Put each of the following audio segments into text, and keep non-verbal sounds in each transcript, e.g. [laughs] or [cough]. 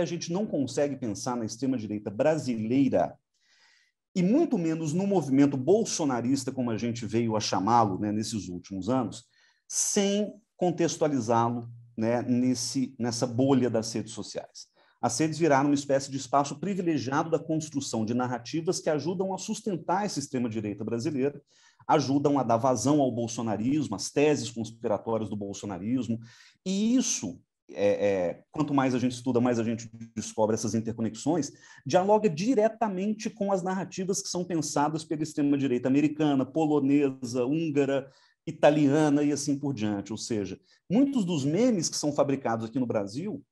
a gente não consegue pensar na extrema-direita brasileira, e muito menos no movimento bolsonarista, como a gente veio a chamá-lo né, nesses últimos anos, sem contextualizá-lo né, nesse, nessa bolha das redes sociais. As redes viraram uma espécie de espaço privilegiado da construção de narrativas que ajudam a sustentar esse extrema-direita brasileira, ajudam a dar vazão ao bolsonarismo, às teses conspiratórias do bolsonarismo, e isso é, é, quanto mais a gente estuda, mais a gente descobre essas interconexões, dialoga diretamente com as narrativas que são pensadas pela extrema-direita americana, polonesa, húngara, italiana e assim por diante. Ou seja, muitos dos memes que são fabricados aqui no Brasil,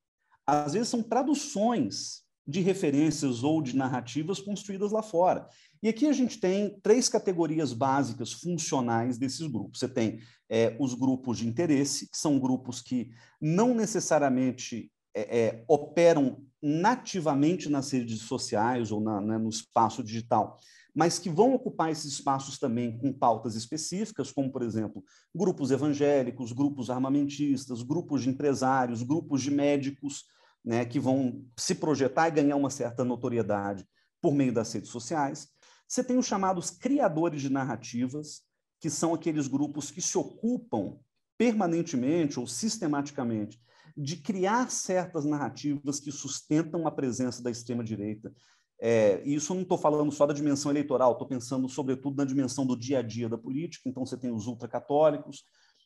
às vezes são traduções de referências ou de narrativas construídas lá fora. E aqui a gente tem três categorias básicas funcionais desses grupos. Você tem é, os grupos de interesse, que são grupos que não necessariamente é, é, operam nativamente nas redes sociais ou na, né, no espaço digital, mas que vão ocupar esses espaços também com pautas específicas, como, por exemplo, grupos evangélicos, grupos armamentistas, grupos de empresários, grupos de médicos né, que vão se projetar e ganhar uma certa notoriedade por meio das redes sociais. Você tem os chamados criadores de narrativas, que são aqueles grupos que se ocupam permanentemente ou sistematicamente de criar certas narrativas que sustentam a presença da extrema-direita. É, e isso eu não estou falando só da dimensão eleitoral, estou pensando sobretudo na dimensão do dia a dia da política. Então, você tem os ultracatólicos,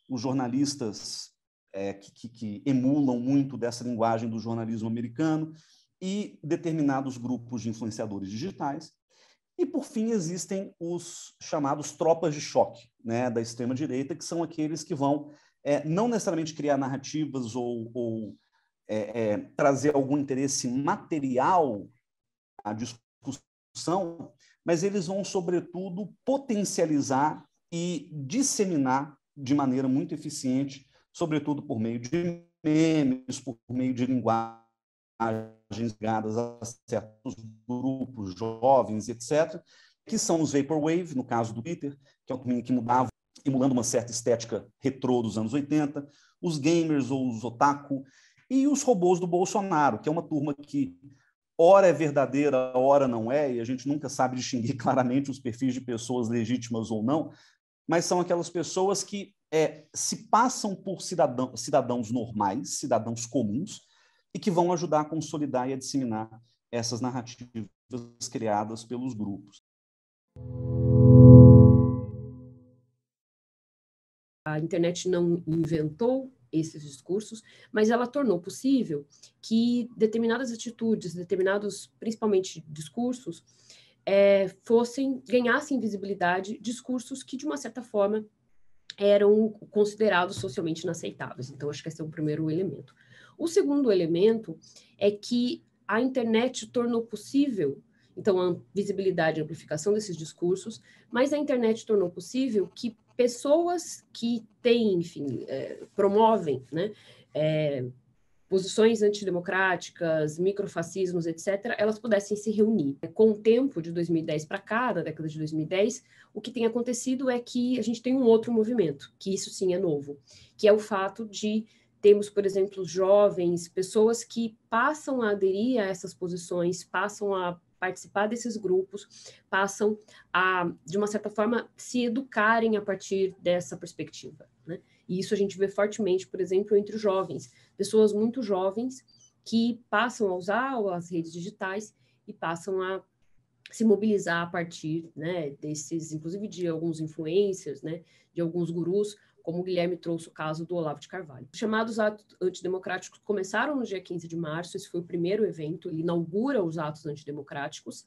os jornalistas é, que, que, que emulam muito dessa linguagem do jornalismo americano, e determinados grupos de influenciadores digitais. E, por fim, existem os chamados tropas de choque né, da extrema-direita, que são aqueles que vão é, não necessariamente criar narrativas ou, ou é, é, trazer algum interesse material à discussão, mas eles vão, sobretudo, potencializar e disseminar de maneira muito eficiente sobretudo por meio de memes, por meio de linguagens ligadas a certos grupos jovens, etc., que são os Vaporwave, no caso do Twitter, que é um caminho que mudava, emulando uma certa estética retrô dos anos 80, os gamers ou os otaku, e os robôs do Bolsonaro, que é uma turma que ora é verdadeira, ora não é, e a gente nunca sabe distinguir [laughs] claramente os perfis de pessoas legítimas ou não, mas são aquelas pessoas que é, se passam por cidadão, cidadãos normais, cidadãos comuns, e que vão ajudar a consolidar e a disseminar essas narrativas criadas pelos grupos. A internet não inventou esses discursos, mas ela tornou possível que determinadas atitudes, determinados, principalmente discursos, é, fossem ganhassem visibilidade discursos que de uma certa forma eram considerados socialmente inaceitáveis. Então, acho que esse é o primeiro elemento. O segundo elemento é que a internet tornou possível então a visibilidade e amplificação desses discursos, mas a internet tornou possível que pessoas que têm, enfim, é, promovem, né, é, posições antidemocráticas, microfascismos, etc., elas pudessem se reunir. Com o tempo de 2010 para cá, da década de 2010, o que tem acontecido é que a gente tem um outro movimento, que isso sim é novo, que é o fato de temos, por exemplo, jovens, pessoas que passam a aderir a essas posições, passam a participar desses grupos, passam a, de uma certa forma, se educarem a partir dessa perspectiva. Né? E isso a gente vê fortemente, por exemplo, entre os jovens, pessoas muito jovens que passam a usar as redes digitais e passam a se mobilizar a partir né, desses, inclusive de alguns influencers, né, de alguns gurus, como o Guilherme trouxe o caso do Olavo de Carvalho. Os chamados atos antidemocráticos começaram no dia 15 de março, esse foi o primeiro evento, ele inaugura os atos antidemocráticos,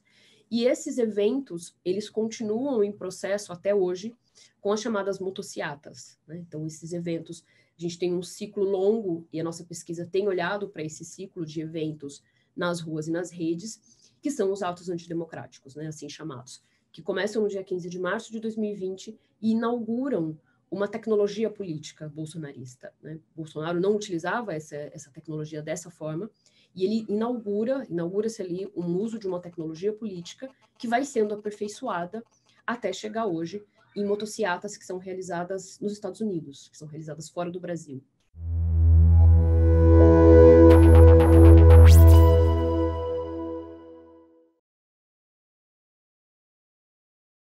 e esses eventos, eles continuam em processo até hoje, com as chamadas motociatas. Né? Então, esses eventos, a gente tem um ciclo longo, e a nossa pesquisa tem olhado para esse ciclo de eventos nas ruas e nas redes, que são os atos antidemocráticos, né? assim chamados, que começam no dia 15 de março de 2020 e inauguram uma tecnologia política bolsonarista. Né? Bolsonaro não utilizava essa, essa tecnologia dessa forma, e ele inaugura, inaugura-se ali um uso de uma tecnologia política que vai sendo aperfeiçoada até chegar hoje em motocicletas que são realizadas nos Estados Unidos, que são realizadas fora do Brasil.